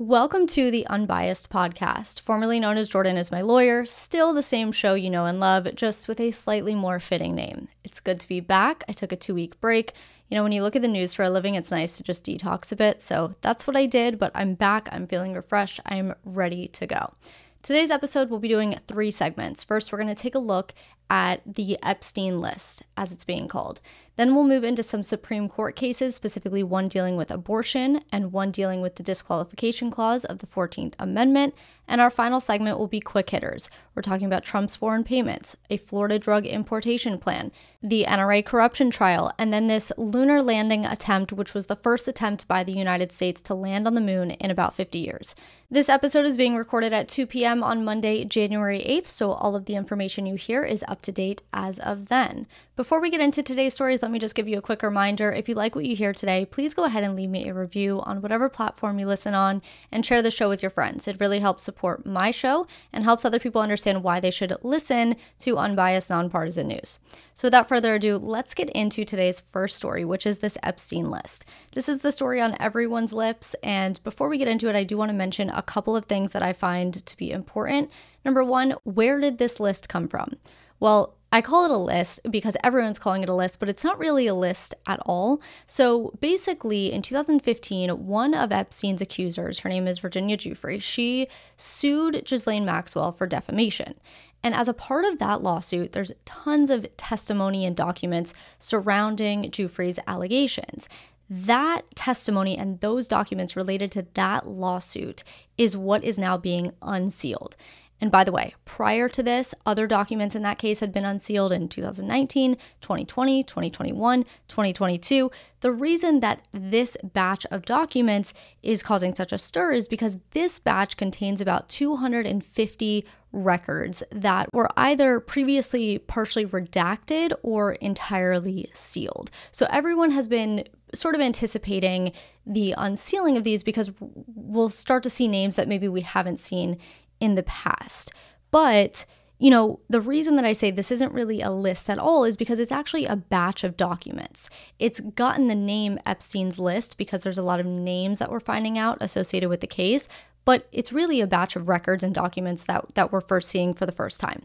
Welcome to the Unbiased Podcast, formerly known as Jordan is My Lawyer, still the same show you know and love, just with a slightly more fitting name. It's good to be back. I took a two week break. You know, when you look at the news for a living, it's nice to just detox a bit. So that's what I did, but I'm back. I'm feeling refreshed. I'm ready to go. Today's episode, we'll be doing three segments. First, we're going to take a look at the Epstein list, as it's being called. Then we'll move into some Supreme Court cases, specifically one dealing with abortion and one dealing with the disqualification clause of the 14th Amendment, and our final segment will be quick hitters. We're talking about Trump's foreign payments, a Florida drug importation plan, the NRA corruption trial, and then this lunar landing attempt, which was the first attempt by the United States to land on the moon in about 50 years. This episode is being recorded at 2 p.m. on Monday, January 8th, so all of the information you hear is up to date as of then. Before we get into today's stories, let me just give you a quick reminder. If you like what you hear today, please go ahead and leave me a review on whatever platform you listen on and share the show with your friends. It really helps support my show and helps other people understand why they should listen to unbiased, nonpartisan news. So, without further ado, let's get into today's first story, which is this Epstein list. This is the story on everyone's lips. And before we get into it, I do want to mention a couple of things that I find to be important. Number one, where did this list come from? Well, I call it a list because everyone's calling it a list, but it's not really a list at all. So basically, in 2015, one of Epstein's accusers, her name is Virginia Giuffre, she sued Ghislaine Maxwell for defamation. And as a part of that lawsuit, there's tons of testimony and documents surrounding Giuffre's allegations. That testimony and those documents related to that lawsuit is what is now being unsealed. And by the way, prior to this, other documents in that case had been unsealed in 2019, 2020, 2021, 2022. The reason that this batch of documents is causing such a stir is because this batch contains about 250 records that were either previously partially redacted or entirely sealed. So everyone has been sort of anticipating the unsealing of these because we'll start to see names that maybe we haven't seen in the past. But you know, the reason that I say this isn't really a list at all is because it's actually a batch of documents. It's gotten the name Epstein's list because there's a lot of names that we're finding out associated with the case, but it's really a batch of records and documents that, that we're first seeing for the first time.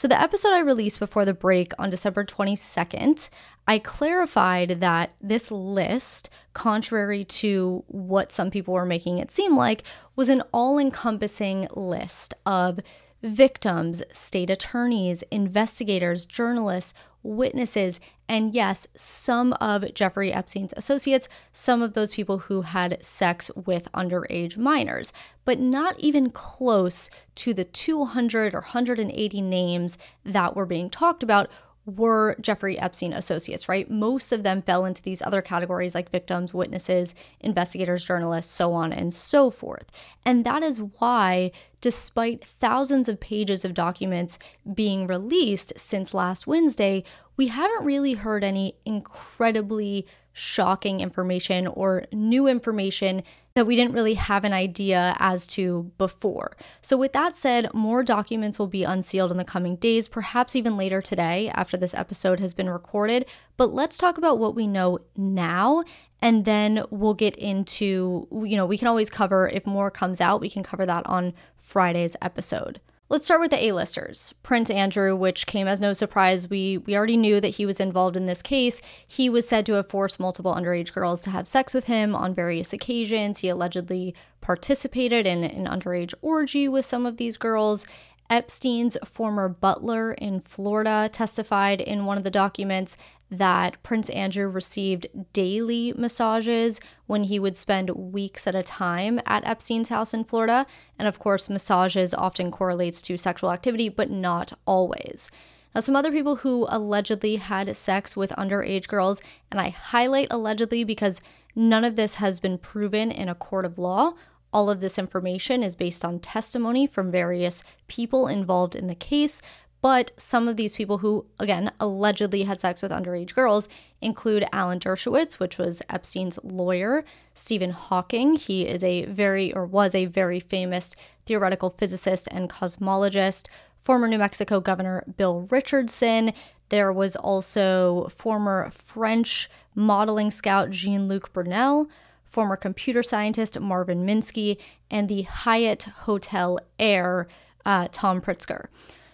So, the episode I released before the break on December 22nd, I clarified that this list, contrary to what some people were making it seem like, was an all encompassing list of victims, state attorneys, investigators, journalists, witnesses, and yes, some of Jeffrey Epstein's associates, some of those people who had sex with underage minors, but not even close to the 200 or 180 names that were being talked about were Jeffrey Epstein associates, right? Most of them fell into these other categories like victims, witnesses, investigators, journalists, so on and so forth. And that is why, despite thousands of pages of documents being released since last Wednesday, we haven't really heard any incredibly shocking information or new information that we didn't really have an idea as to before. So, with that said, more documents will be unsealed in the coming days, perhaps even later today after this episode has been recorded. But let's talk about what we know now. And then we'll get into, you know, we can always cover if more comes out, we can cover that on Friday's episode. Let's start with the A-listers. Prince Andrew, which came as no surprise, we we already knew that he was involved in this case. He was said to have forced multiple underage girls to have sex with him on various occasions. He allegedly participated in an underage orgy with some of these girls. Epstein's former butler in Florida testified in one of the documents that Prince Andrew received daily massages when he would spend weeks at a time at Epstein's house in Florida. And of course, massages often correlates to sexual activity, but not always. Now, some other people who allegedly had sex with underage girls, and I highlight allegedly because none of this has been proven in a court of law. All of this information is based on testimony from various people involved in the case, but some of these people who, again, allegedly had sex with underage girls include Alan Dershowitz, which was Epstein's lawyer, Stephen Hawking. He is a very, or was a very famous theoretical physicist and cosmologist, former New Mexico Governor Bill Richardson. There was also former French modeling scout Jean Luc Brunel, former computer scientist Marvin Minsky, and the Hyatt Hotel heir uh, Tom Pritzker.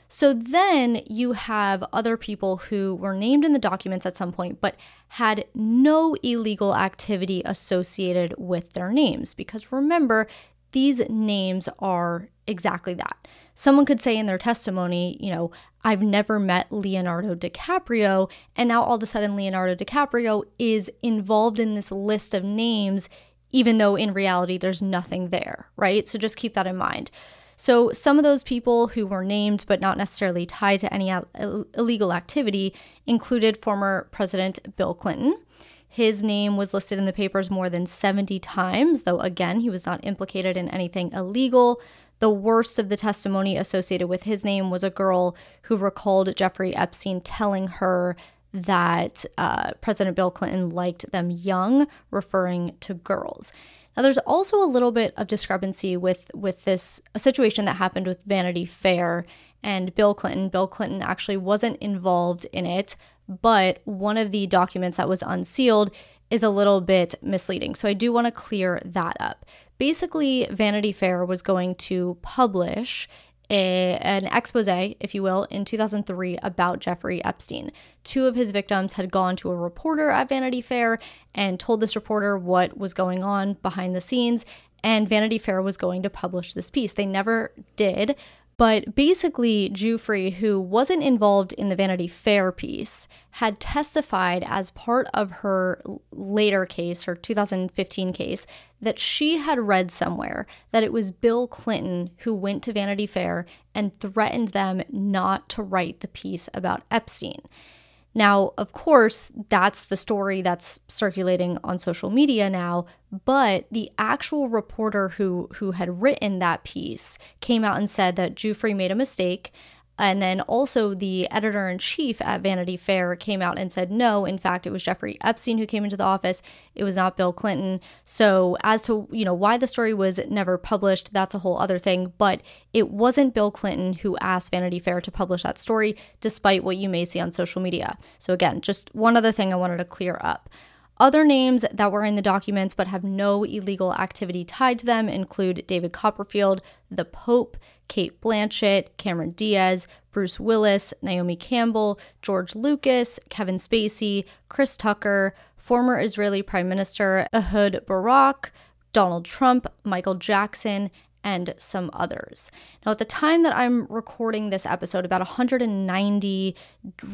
So then you have other people who were named in the documents at some point, but had no illegal activity associated with their names. Because remember, these names are exactly that. Someone could say in their testimony, you know, I've never met Leonardo DiCaprio, and now all of a sudden Leonardo DiCaprio is involved in this list of names, even though in reality there's nothing there, right? So just keep that in mind. So, some of those people who were named but not necessarily tied to any illegal activity included former President Bill Clinton. His name was listed in the papers more than 70 times, though again, he was not implicated in anything illegal. The worst of the testimony associated with his name was a girl who recalled Jeffrey Epstein telling her that uh, President Bill Clinton liked them young, referring to girls. Now, there's also a little bit of discrepancy with with this situation that happened with Vanity Fair and Bill Clinton. Bill Clinton actually wasn't involved in it, but one of the documents that was unsealed is a little bit misleading. So I do want to clear that up. Basically, Vanity Fair was going to publish a, an expose, if you will, in 2003 about Jeffrey Epstein. Two of his victims had gone to a reporter at Vanity Fair and told this reporter what was going on behind the scenes, and Vanity Fair was going to publish this piece. They never did, but basically, Jufrey, who wasn't involved in the Vanity Fair piece, had testified as part of her later case, her 2015 case, that she had read somewhere that it was Bill Clinton who went to Vanity Fair and threatened them not to write the piece about Epstein. Now, of course, that's the story that's circulating on social media now, but the actual reporter who who had written that piece came out and said that Jufrey made a mistake and then also, the editor in chief at Vanity Fair came out and said, no, in fact, it was Jeffrey Epstein who came into the office. It was not Bill Clinton. So, as to, you know, why the story was never published, that's a whole other thing. But it wasn't Bill Clinton who asked Vanity Fair to publish that story, despite what you may see on social media. So, again, just one other thing I wanted to clear up. Other names that were in the documents but have no illegal activity tied to them include David Copperfield, the Pope, Kate Blanchett, Cameron Diaz, Bruce Willis, Naomi Campbell, George Lucas, Kevin Spacey, Chris Tucker, former Israeli Prime Minister Ehud Barak, Donald Trump, Michael Jackson, and some others. Now, at the time that I'm recording this episode, about 190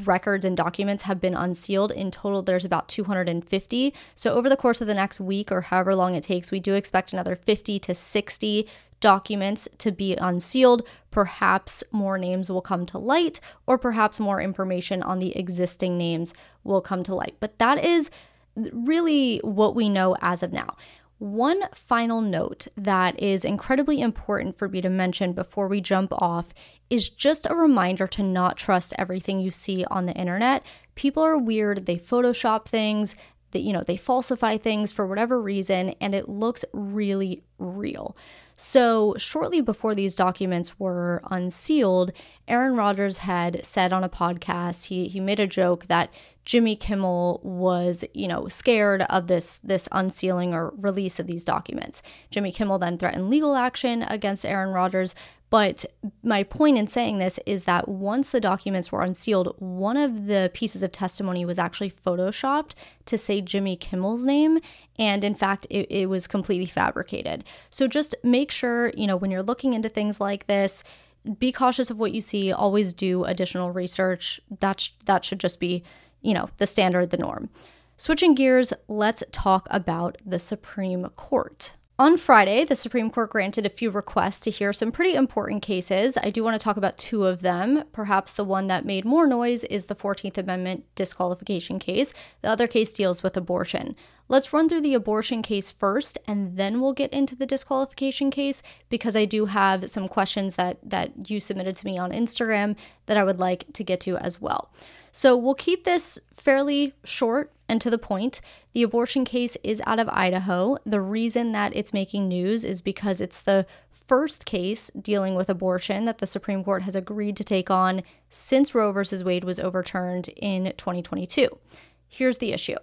records and documents have been unsealed. In total, there's about 250. So, over the course of the next week or however long it takes, we do expect another 50 to 60 documents to be unsealed. Perhaps more names will come to light, or perhaps more information on the existing names will come to light. But that is really what we know as of now. One final note that is incredibly important for me to mention before we jump off is just a reminder to not trust everything you see on the internet. People are weird, they Photoshop things, that you know they falsify things for whatever reason and it looks really real so, shortly before these documents were unsealed, Aaron Rodgers had said on a podcast, he, he made a joke that Jimmy Kimmel was, you know, scared of this this unsealing or release of these documents. Jimmy Kimmel then threatened legal action against Aaron Rodgers, but my point in saying this is that once the documents were unsealed, one of the pieces of testimony was actually photoshopped to say Jimmy Kimmel's name. And in fact, it, it, was completely fabricated. So just make sure, you know, when you're looking into things like this, be cautious of what you see. Always do additional research. That, sh- that should just be, you know, the standard, the norm. Switching gears, let's talk about the Supreme Court. On Friday, the Supreme Court granted a few requests to hear some pretty important cases. I do want to talk about two of them. Perhaps the one that made more noise is the 14th Amendment disqualification case. The other case deals with abortion. Let's run through the abortion case first and then we'll get into the disqualification case because I do have some questions that that you submitted to me on Instagram that I would like to get to as well. So, we'll keep this fairly short and to the point, the abortion case is out of Idaho. The reason that it's making news is because it's the first case dealing with abortion that the Supreme Court has agreed to take on since Roe v. Wade was overturned in 2022. Here's the issue.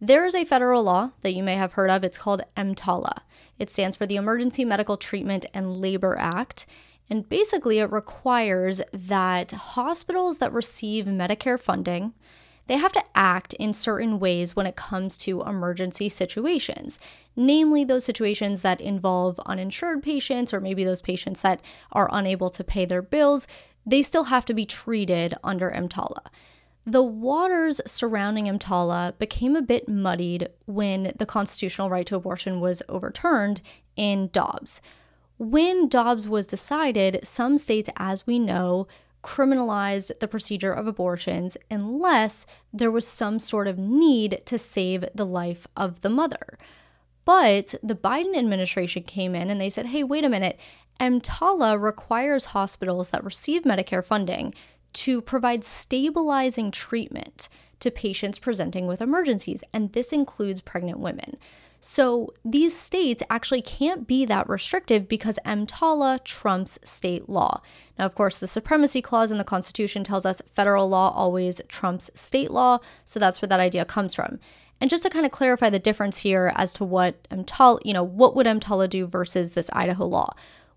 There is a federal law that you may have heard of. It's called EMTALA. It stands for the Emergency Medical Treatment and Labor Act. And basically, it requires that hospitals that receive Medicare funding they have to act in certain ways when it comes to emergency situations, namely those situations that involve uninsured patients or maybe those patients that are unable to pay their bills. They still have to be treated under MTALA. The waters surrounding MTALA became a bit muddied when the constitutional right to abortion was overturned in Dobbs. When Dobbs was decided, some states, as we know, criminalized the procedure of abortions unless there was some sort of need to save the life of the mother. But the Biden administration came in and they said, hey, wait a minute, MTALA requires hospitals that receive Medicare funding to provide stabilizing treatment to patients presenting with emergencies, and this includes pregnant women. So these states actually can't be that restrictive because EMTALA trumps state law. Now, of course, the Supremacy Clause in the Constitution tells us federal law always trumps state law, so that's where that idea comes from. And just to kind of clarify the difference here as to what EMTALA, you know, what would EMTALA do versus this Idaho law?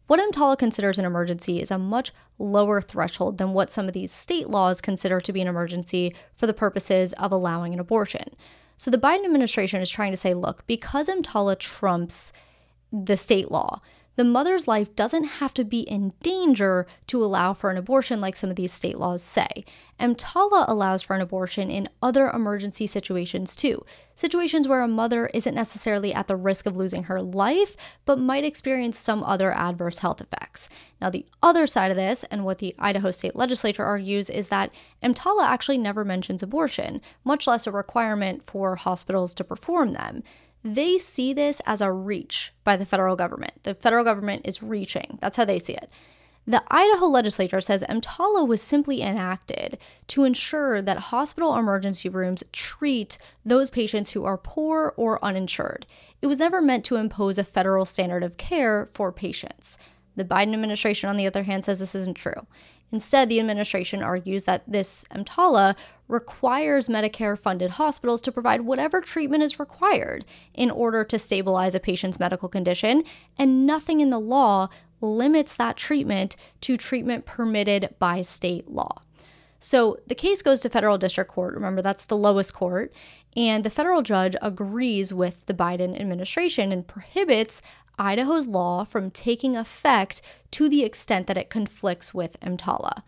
What EMTALA considers an emergency is a much lower threshold than what some of these state laws consider to be an emergency for the purposes of allowing an abortion. So the Biden administration is trying to say, look, because EMTALA trumps the state law, the mother's life doesn't have to be in danger to allow for an abortion, like some of these state laws say. EMTALA allows for an abortion in other emergency situations too, situations where a mother isn't necessarily at the risk of losing her life, but might experience some other adverse health effects. Now, the other side of this, and what the Idaho state legislature argues, is that EMTALA actually never mentions abortion, much less a requirement for hospitals to perform them they see this as a reach by the federal government. The federal government is reaching. That's how they see it. The Idaho legislature says EMTALA was simply enacted to ensure that hospital emergency rooms treat those patients who are poor or uninsured. It was never meant to impose a federal standard of care for patients. The Biden administration, on the other hand, says this isn't true. Instead, the administration argues that this EMTALA requires Medicare funded hospitals to provide whatever treatment is required in order to stabilize a patient's medical condition, and nothing in the law limits that treatment to treatment permitted by state law. So the case goes to federal district court. Remember, that's the lowest court. And the federal judge agrees with the Biden administration and prohibits Idaho's law from taking effect to the extent that it conflicts with EMTALA.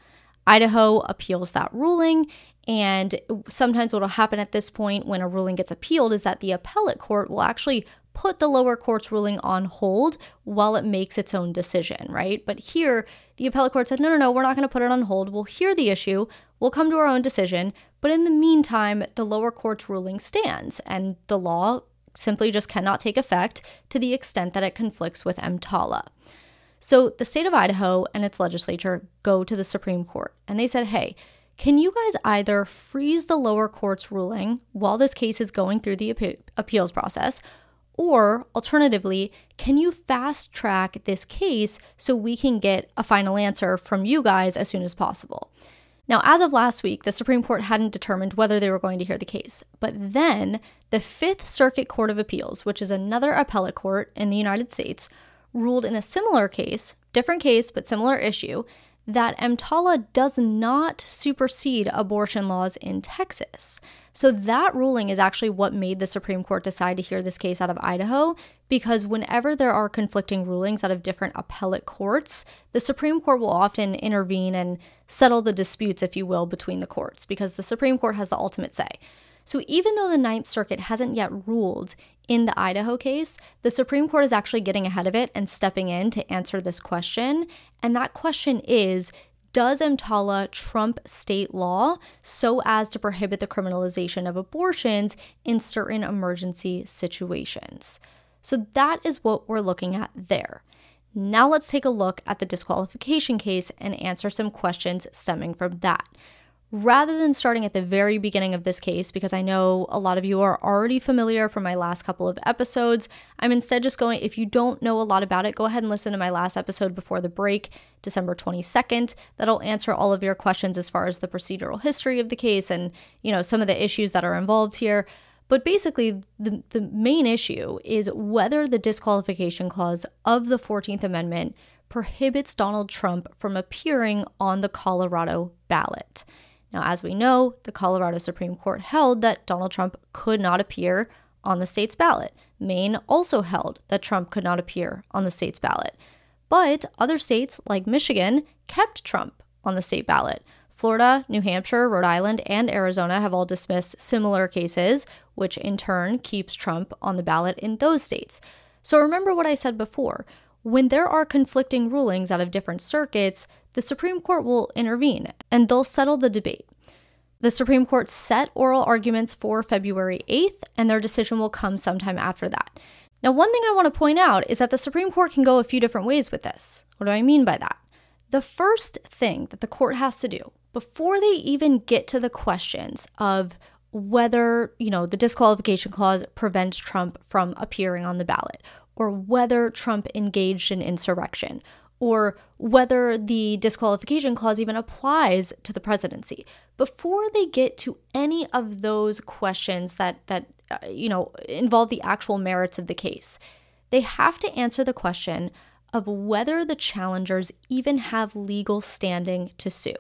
Idaho appeals that ruling, and sometimes what will happen at this point when a ruling gets appealed is that the appellate court will actually put the lower court's ruling on hold while it makes its own decision, right? But here, the appellate court said, no, no, no, we're not going to put it on hold. We'll hear the issue, we'll come to our own decision. But in the meantime, the lower court's ruling stands and the law simply just cannot take effect to the extent that it conflicts with EMTALA. So the state of Idaho and its legislature go to the Supreme Court and they said, hey, can you guys either freeze the lower court's ruling while this case is going through the appeals process? Or alternatively, can you fast track this case so we can get a final answer from you guys as soon as possible? Now, as of last week, the Supreme Court hadn't determined whether they were going to hear the case, but then the Fifth Circuit Court of Appeals, which is another appellate court in the United States, ruled in a similar case, different case but similar issue, that EMTALA does not supersede abortion laws in Texas. So that ruling is actually what made the Supreme Court decide to hear this case out of Idaho because whenever there are conflicting rulings out of different appellate courts, the Supreme Court will often intervene and settle the disputes if you will between the courts because the Supreme Court has the ultimate say. So even though the Ninth Circuit hasn't yet ruled in the Idaho case, the Supreme Court is actually getting ahead of it and stepping in to answer this question. And that question is Does EMTALA trump state law so as to prohibit the criminalization of abortions in certain emergency situations? So that is what we're looking at there. Now let's take a look at the disqualification case and answer some questions stemming from that. Rather than starting at the very beginning of this case, because I know a lot of you are already familiar from my last couple of episodes, I'm instead just going, if you don't know a lot about it, go ahead and listen to my last episode before the break, December 22nd. That'll answer all of your questions as far as the procedural history of the case and, you know, some of the issues that are involved here. But basically, the, the main issue is whether the disqualification clause of the 14th Amendment prohibits Donald Trump from appearing on the Colorado ballot. Now, as we know, the Colorado Supreme Court held that Donald Trump could not appear on the state's ballot. Maine also held that Trump could not appear on the state's ballot. But other states, like Michigan, kept Trump on the state ballot. Florida, New Hampshire, Rhode Island, and Arizona have all dismissed similar cases, which in turn keeps Trump on the ballot in those states. So remember what I said before. When there are conflicting rulings out of different circuits, the Supreme Court will intervene and they'll settle the debate. The Supreme Court set oral arguments for February 8th, and their decision will come sometime after that. Now, one thing I want to point out is that the Supreme Court can go a few different ways with this. What do I mean by that? The first thing that the court has to do before they even get to the questions of whether, you know, the disqualification clause prevents Trump from appearing on the ballot or whether Trump engaged in insurrection or whether the disqualification clause even applies to the presidency. Before they get to any of those questions that that uh, you know involve the actual merits of the case, they have to answer the question of whether the challengers even have legal standing to sue.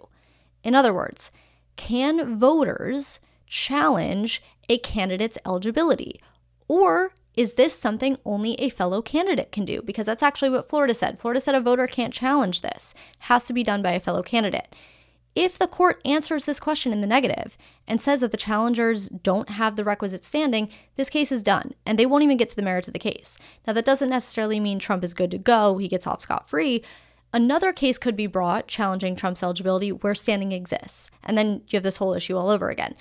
In other words, can voters challenge a candidate's eligibility or is this something only a fellow candidate can do? Because that's actually what Florida said. Florida said a voter can't challenge this, it has to be done by a fellow candidate. If the court answers this question in the negative and says that the challengers don't have the requisite standing, this case is done and they won't even get to the merits of the case. Now, that doesn't necessarily mean Trump is good to go, he gets off scot free. Another case could be brought challenging Trump's eligibility where standing exists. And then you have this whole issue all over again.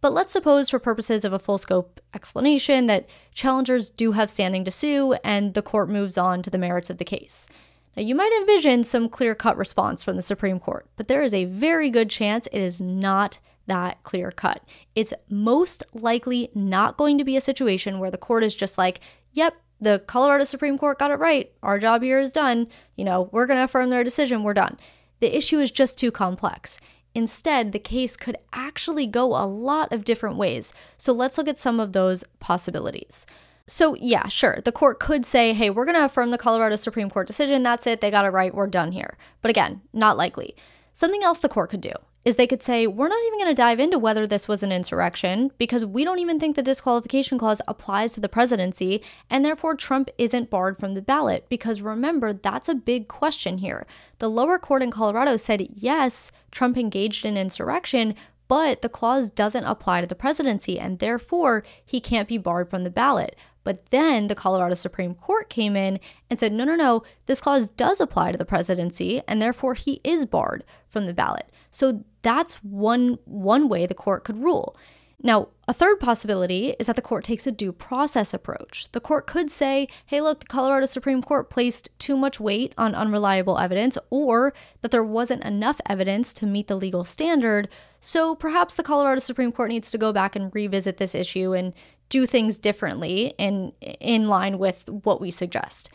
But let's suppose, for purposes of a full scope explanation, that challengers do have standing to sue and the court moves on to the merits of the case. Now, you might envision some clear cut response from the Supreme Court, but there is a very good chance it is not that clear cut. It's most likely not going to be a situation where the court is just like, yep, the Colorado Supreme Court got it right. Our job here is done. You know, we're going to affirm their decision. We're done. The issue is just too complex. Instead, the case could actually go a lot of different ways. So let's look at some of those possibilities. So, yeah, sure, the court could say, hey, we're going to affirm the Colorado Supreme Court decision. That's it. They got it right. We're done here. But again, not likely. Something else the court could do is they could say, we're not even going to dive into whether this was an insurrection because we don't even think the disqualification clause applies to the presidency, and therefore Trump isn't barred from the ballot. Because remember, that's a big question here. The lower court in Colorado said, yes, Trump engaged in insurrection, but the clause doesn't apply to the presidency, and therefore he can't be barred from the ballot. But then the Colorado Supreme Court came in and said, no, no, no, this clause does apply to the presidency, and therefore he is barred from the ballot. So that's one, one way the court could rule. Now, a third possibility is that the court takes a due process approach. The court could say, hey, look, the Colorado Supreme Court placed too much weight on unreliable evidence, or that there wasn't enough evidence to meet the legal standard, so perhaps the Colorado Supreme Court needs to go back and revisit this issue and do things differently in, in line with what we suggest.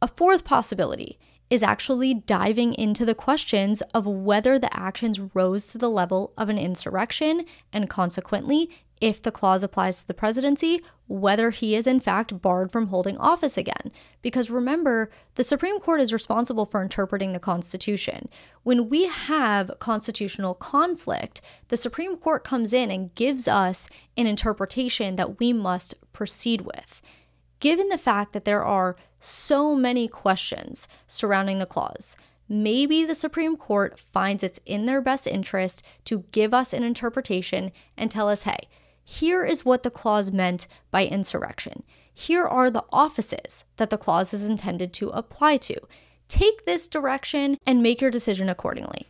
A fourth possibility is actually diving into the questions of whether the actions rose to the level of an insurrection and consequently if the clause applies to the presidency, whether he is in fact barred from holding office again. Because remember, the Supreme Court is responsible for interpreting the Constitution. When we have constitutional conflict, the Supreme Court comes in and gives us an interpretation that we must proceed with. Given the fact that there are so many questions surrounding the clause, maybe the Supreme Court finds it's in their best interest to give us an interpretation and tell us, hey, here is what the clause meant by insurrection. Here are the offices that the clause is intended to apply to. Take this direction and make your decision accordingly.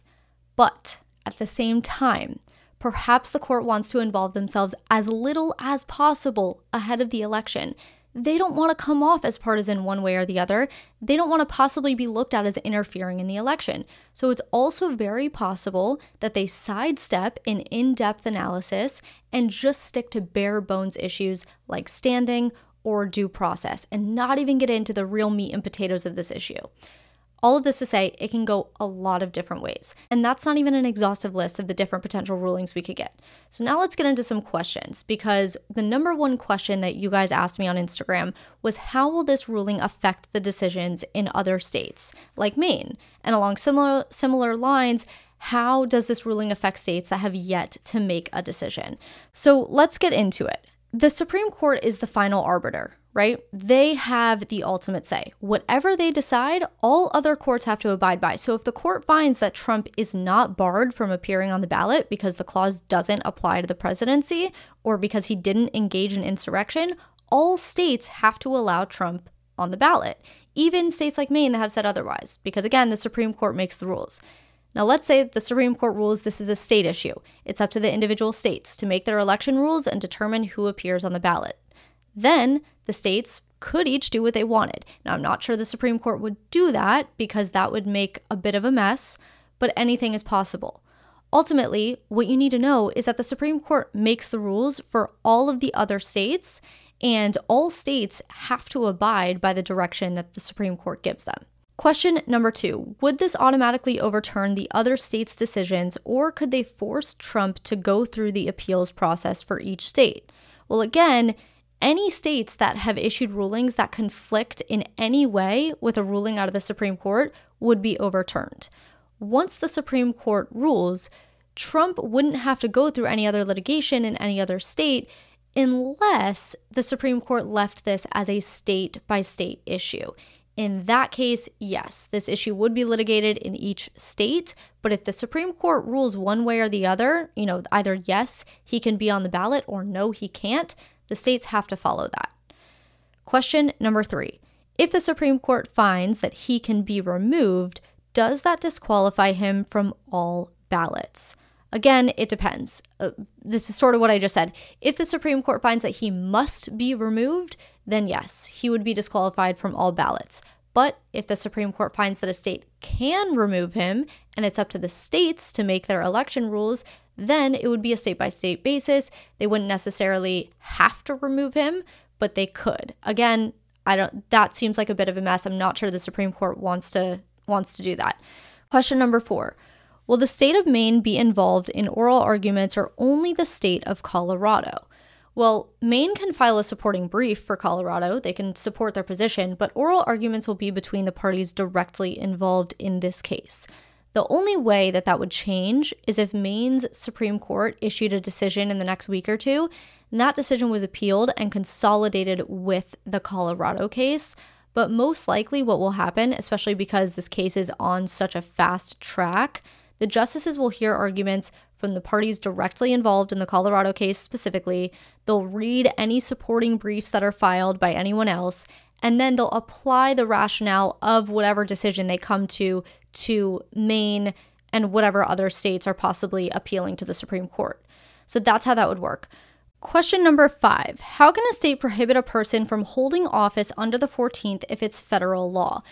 But at the same time, perhaps the court wants to involve themselves as little as possible ahead of the election they don't want to come off as partisan one way or the other. They don't want to possibly be looked at as interfering in the election. So it's also very possible that they sidestep an in depth analysis and just stick to bare bones issues like standing or due process and not even get into the real meat and potatoes of this issue. All of this to say, it can go a lot of different ways. And that's not even an exhaustive list of the different potential rulings we could get. So now let's get into some questions because the number one question that you guys asked me on Instagram was how will this ruling affect the decisions in other states like Maine? And along similar similar lines, how does this ruling affect states that have yet to make a decision? So let's get into it. The Supreme Court is the final arbiter right? They have the ultimate say. Whatever they decide, all other courts have to abide by. So if the court finds that Trump is not barred from appearing on the ballot because the clause doesn't apply to the presidency or because he didn't engage in insurrection, all states have to allow Trump on the ballot, even states like Maine that have said otherwise, because again, the Supreme Court makes the rules. Now, let's say the Supreme Court rules this is a state issue. It's up to the individual states to make their election rules and determine who appears on the ballot. Then the states could each do what they wanted. Now, I'm not sure the Supreme Court would do that because that would make a bit of a mess, but anything is possible. Ultimately, what you need to know is that the Supreme Court makes the rules for all of the other states, and all states have to abide by the direction that the Supreme Court gives them. Question number two Would this automatically overturn the other states' decisions, or could they force Trump to go through the appeals process for each state? Well, again, any states that have issued rulings that conflict in any way with a ruling out of the Supreme Court would be overturned. Once the Supreme Court rules, Trump wouldn't have to go through any other litigation in any other state unless the Supreme Court left this as a state by state issue. In that case, yes, this issue would be litigated in each state, but if the Supreme Court rules one way or the other, you know, either yes, he can be on the ballot or no, he can't, the states have to follow that. Question number three If the Supreme Court finds that he can be removed, does that disqualify him from all ballots? Again, it depends. Uh, this is sort of what I just said. If the Supreme Court finds that he must be removed, then yes, he would be disqualified from all ballots. But if the Supreme Court finds that a state can remove him and it's up to the states to make their election rules, then it would be a state by state basis. They wouldn't necessarily have to remove him, but they could. Again, I don't that seems like a bit of a mess. I'm not sure the Supreme Court wants to wants to do that. Question number 4. Will the state of Maine be involved in oral arguments or only the state of Colorado? Well, Maine can file a supporting brief for Colorado. They can support their position, but oral arguments will be between the parties directly involved in this case. The only way that that would change is if Maine's Supreme Court issued a decision in the next week or two, and that decision was appealed and consolidated with the Colorado case. But most likely, what will happen, especially because this case is on such a fast track, the justices will hear arguments from the parties directly involved in the Colorado case specifically. They'll read any supporting briefs that are filed by anyone else, and then they'll apply the rationale of whatever decision they come to to Maine and whatever other states are possibly appealing to the Supreme Court. So that's how that would work. Question number five How can a state prohibit a person from holding office under the 14th if it's federal law?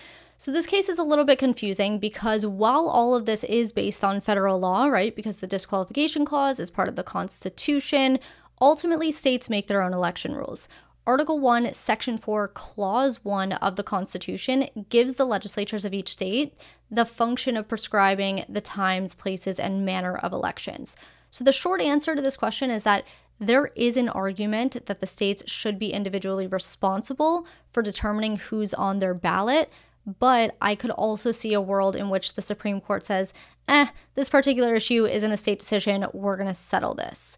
So this case is a little bit confusing because while all of this is based on federal law, right, because the disqualification clause is part of the Constitution, ultimately states make their own election rules. Article 1, Section 4, Clause 1 of the Constitution gives the legislatures of each state the function of prescribing the times, places, and manner of elections. So, the short answer to this question is that there is an argument that the states should be individually responsible for determining who's on their ballot, but I could also see a world in which the Supreme Court says, eh, this particular issue isn't a state decision. We're going to settle this.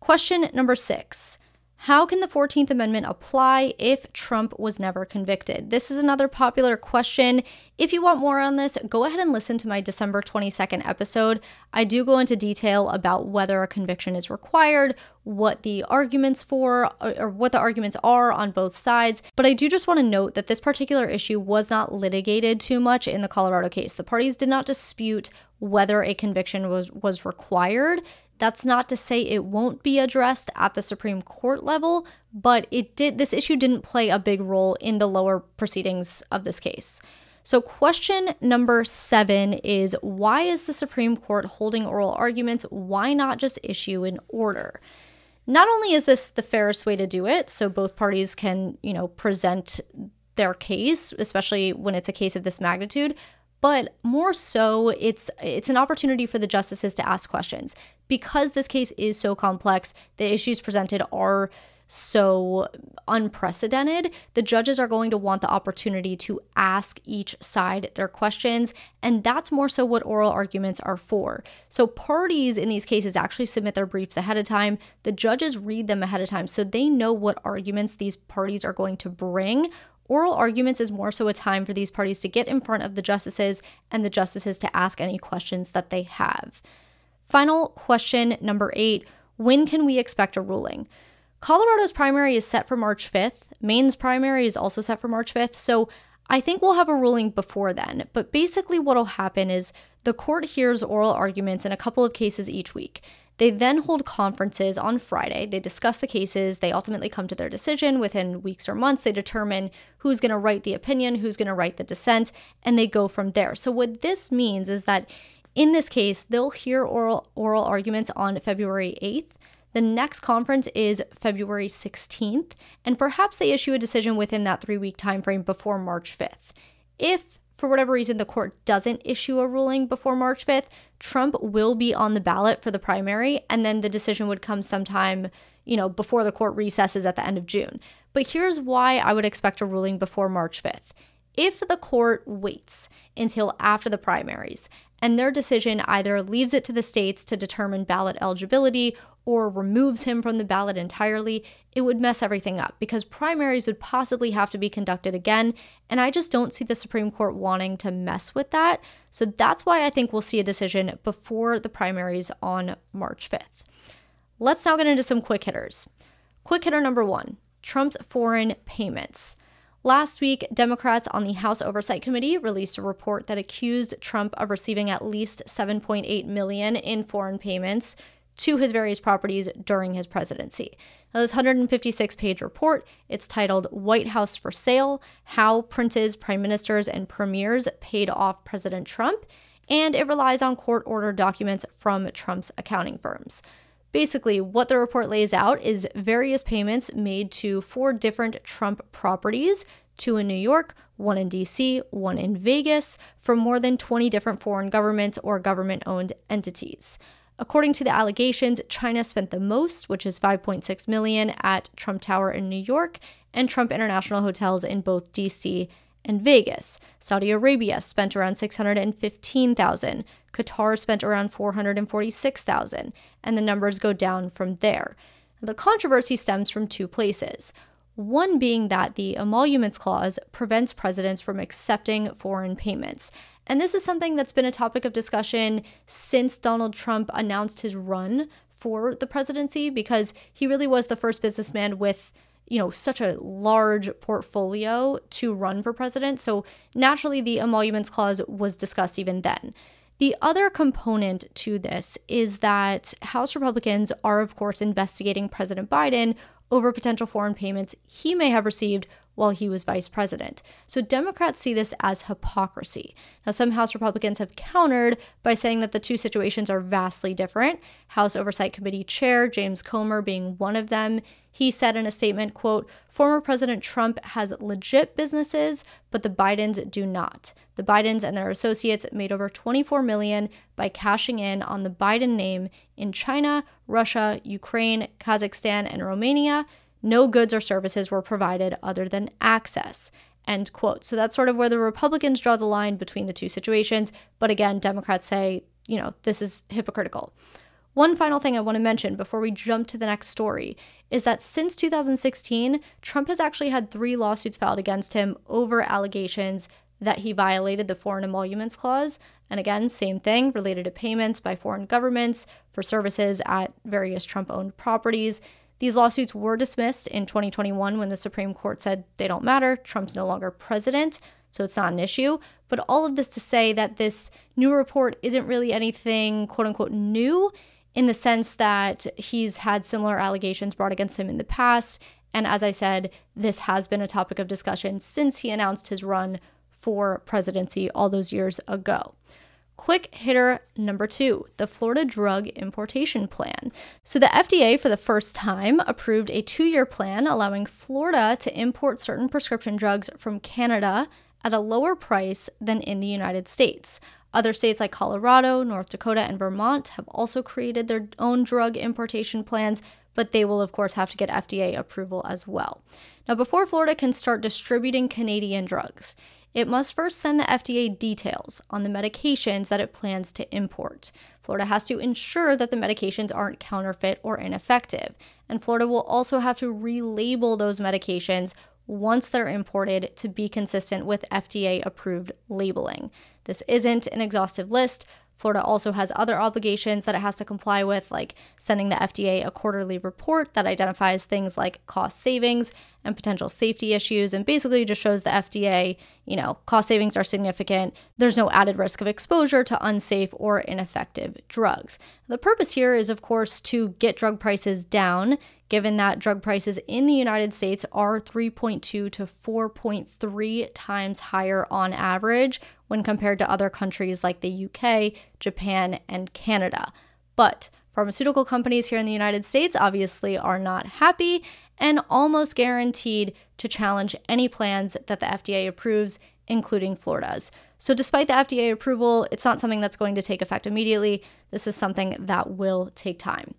Question number six how can the 14th Amendment apply if Trump was never convicted? This is another popular question. If you want more on this, go ahead and listen to my December 22nd episode. I do go into detail about whether a conviction is required, what the arguments for uh, or what the arguments are on both sides, but I do just want to note that this particular issue was not litigated too much in the Colorado case. The parties did not dispute whether a conviction was was required. That's not to say it won't be addressed at the Supreme Court level, but it did this issue didn't play a big role in the lower proceedings of this case. So, question number seven is why is the Supreme Court holding oral arguments? Why not just issue an order? Not only is this the fairest way to do it, so both parties can, you know, present their case, especially when it's a case of this magnitude, but more so it's it's an opportunity for the justices to ask questions. Because this case is so complex, the issues presented are so unprecedented, the judges are going to want the opportunity to ask each side their questions. And that's more so what oral arguments are for. So, parties in these cases actually submit their briefs ahead of time. The judges read them ahead of time so they know what arguments these parties are going to bring Oral arguments is more so a time for these parties to get in front of the justices and the justices to ask any questions that they have. Final question number eight When can we expect a ruling? Colorado's primary is set for March 5th. Maine's primary is also set for March 5th. So I think we'll have a ruling before then. But basically, what'll happen is the court hears oral arguments in a couple of cases each week. They then hold conferences on Friday. They discuss the cases. They ultimately come to their decision within weeks or months. They determine who's going to write the opinion, who's going to write the dissent, and they go from there. So, what this means is that in this case, they'll hear oral, oral arguments on February 8th. The next conference is February 16th, and perhaps they issue a decision within that three week time frame before March 5th. If for whatever reason the court doesn't issue a ruling before March 5th, Trump will be on the ballot for the primary and then the decision would come sometime, you know, before the court recesses at the end of June. But here's why I would expect a ruling before March 5th. If the court waits until after the primaries and their decision either leaves it to the states to determine ballot eligibility or removes him from the ballot entirely, it would mess everything up because primaries would possibly have to be conducted again. And I just don't see the Supreme Court wanting to mess with that. So that's why I think we'll see a decision before the primaries on March 5th. Let's now get into some quick hitters. Quick hitter number one Trump's foreign payments. Last week, Democrats on the House Oversight Committee released a report that accused Trump of receiving at least 7.8 million in foreign payments to his various properties during his presidency. Now, this 156 page report, it's titled White House for Sale How Princes, Prime Ministers, and Premiers Paid Off President Trump, and it relies on court ordered documents from Trump's accounting firms. Basically, what the report lays out is various payments made to four different Trump properties two in New York, one in DC, one in Vegas, from more than 20 different foreign governments or government owned entities. According to the allegations, China spent the most, which is 5.6 million at Trump Tower in New York and Trump International Hotels in both DC and Vegas. Saudi Arabia spent around 615,000. Qatar spent around 446,000, and the numbers go down from there. The controversy stems from two places. One being that the emoluments clause prevents presidents from accepting foreign payments. And this is something that's been a topic of discussion since Donald Trump announced his run for the presidency because he really was the first businessman with you know such a large portfolio to run for president so naturally the emoluments clause was discussed even then the other component to this is that House Republicans are, of course, investigating President Biden over potential foreign payments he may have received while he was vice president. So Democrats see this as hypocrisy. Now, some House Republicans have countered by saying that the two situations are vastly different. House Oversight Committee Chair James Comer being one of them. He said in a statement, quote, "Former President Trump has legit businesses, but the Bidens do not. The Bidens and their associates made over 24 million by cashing in on the Biden name in China, Russia, Ukraine, Kazakhstan, and Romania." No goods or services were provided other than access end quote so that's sort of where the republicans draw the line between the two situations but again democrats say you know this is hypocritical one final thing I want to mention before we jump to the next story is that since 2016, Trump has actually had three lawsuits filed against him over allegations that he violated the Foreign Emoluments Clause. And again, same thing related to payments by foreign governments for services at various Trump owned properties. These lawsuits were dismissed in 2021 when the Supreme Court said they don't matter. Trump's no longer president, so it's not an issue. But all of this to say that this new report isn't really anything, quote unquote, new in the sense that he's had similar allegations brought against him in the past. And as I said, this has been a topic of discussion since he announced his run for presidency all those years ago. Quick hitter number two the Florida Drug Importation Plan. So, the FDA, for the first time, approved a two year plan allowing Florida to import certain prescription drugs from Canada at a lower price than in the United States. Other states like Colorado, North Dakota, and Vermont have also created their own drug importation plans, but they will, of course, have to get FDA approval as well. Now, before Florida can start distributing Canadian drugs, it must first send the FDA details on the medications that it plans to import. Florida has to ensure that the medications aren't counterfeit or ineffective, and Florida will also have to relabel those medications once they're imported to be consistent with FDA approved labeling. This isn't an exhaustive list, Florida also has other obligations that it has to comply with, like sending the FDA a quarterly report that identifies things like cost savings and potential safety issues and basically just shows the FDA, you know, cost savings are significant. There's no added risk of exposure to unsafe or ineffective drugs. The purpose here is, of course, to get drug prices down, given that drug prices in the United States are 3.2 to 4.3 times higher on average when compared to other countries like the UK, Japan, and Canada. But pharmaceutical companies here in the United States obviously are not happy and almost guaranteed to challenge any plans that the FDA approves, including Florida's. So, despite the FDA approval, it's not something that's going to take effect immediately. This is something that will take time.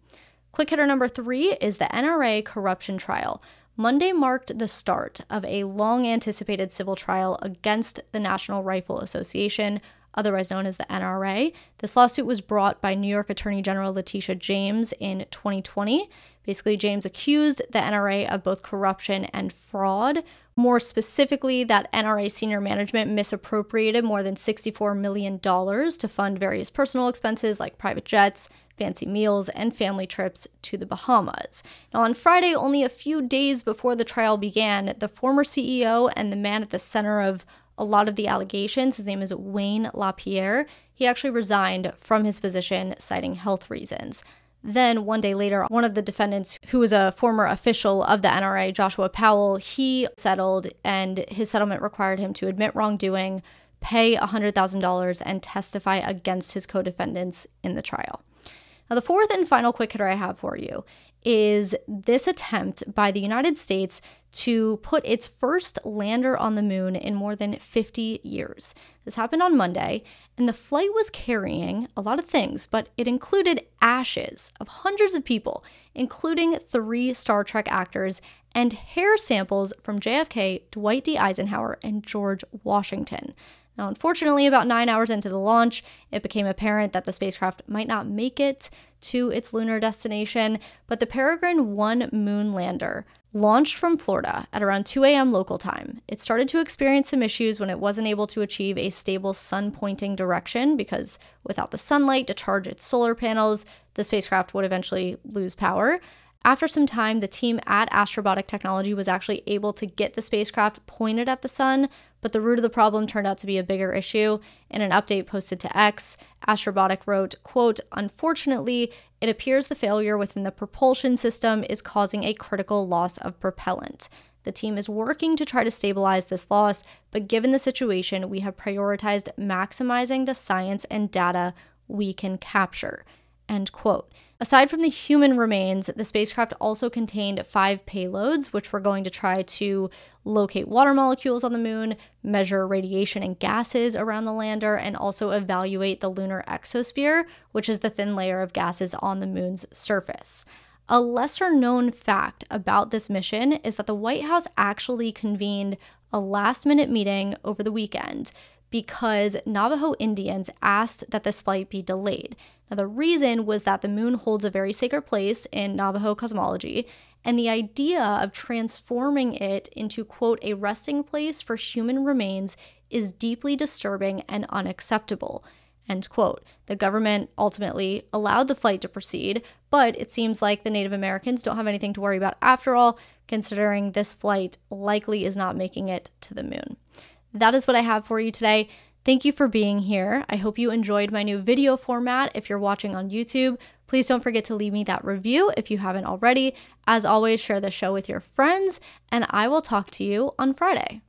Quick hitter number three is the NRA corruption trial. Monday marked the start of a long anticipated civil trial against the National Rifle Association, otherwise known as the NRA. This lawsuit was brought by New York Attorney General Letitia James in 2020. Basically, James accused the NRA of both corruption and fraud. More specifically, that NRA senior management misappropriated more than $64 million to fund various personal expenses like private jets, fancy meals, and family trips to the Bahamas. Now, on Friday, only a few days before the trial began, the former CEO and the man at the center of a lot of the allegations, his name is Wayne LaPierre, he actually resigned from his position, citing health reasons. Then, one day later, one of the defendants, who was a former official of the NRA, Joshua Powell, he settled, and his settlement required him to admit wrongdoing, pay $100,000, and testify against his co defendants in the trial. Now, the fourth and final quick hitter I have for you is this attempt by the United States to put its first lander on the moon in more than 50 years. This happened on Monday, and the flight was carrying a lot of things, but it included ashes of hundreds of people, including three Star Trek actors, and hair samples from JFK, Dwight D. Eisenhower, and George Washington. Now, unfortunately, about nine hours into the launch, it became apparent that the spacecraft might not make it to its lunar destination, but the Peregrine 1 moon lander launched from Florida at around 2 a.m. local time. It started to experience some issues when it wasn't able to achieve a stable sun pointing direction because without the sunlight to charge its solar panels, the spacecraft would eventually lose power. After some time, the team at Astrobotic Technology was actually able to get the spacecraft pointed at the sun, but the root of the problem turned out to be a bigger issue. In an update posted to X, Astrobotic wrote, quote, Unfortunately, it appears the failure within the propulsion system is causing a critical loss of propellant. The team is working to try to stabilize this loss, but given the situation, we have prioritized maximizing the science and data we can capture. End quote. Aside from the human remains, the spacecraft also contained five payloads, which were going to try to locate water molecules on the moon, measure radiation and gases around the lander, and also evaluate the lunar exosphere, which is the thin layer of gases on the moon's surface. A lesser known fact about this mission is that the White House actually convened a last minute meeting over the weekend because Navajo Indians asked that this flight be delayed. Now, the reason was that the moon holds a very sacred place in Navajo cosmology, and the idea of transforming it into, quote, a resting place for human remains is deeply disturbing and unacceptable. End quote. The government ultimately allowed the flight to proceed, but it seems like the Native Americans don't have anything to worry about after all, considering this flight likely is not making it to the moon. That is what I have for you today. Thank you for being here. I hope you enjoyed my new video format. If you're watching on YouTube, please don't forget to leave me that review if you haven't already. As always, share the show with your friends, and I will talk to you on Friday.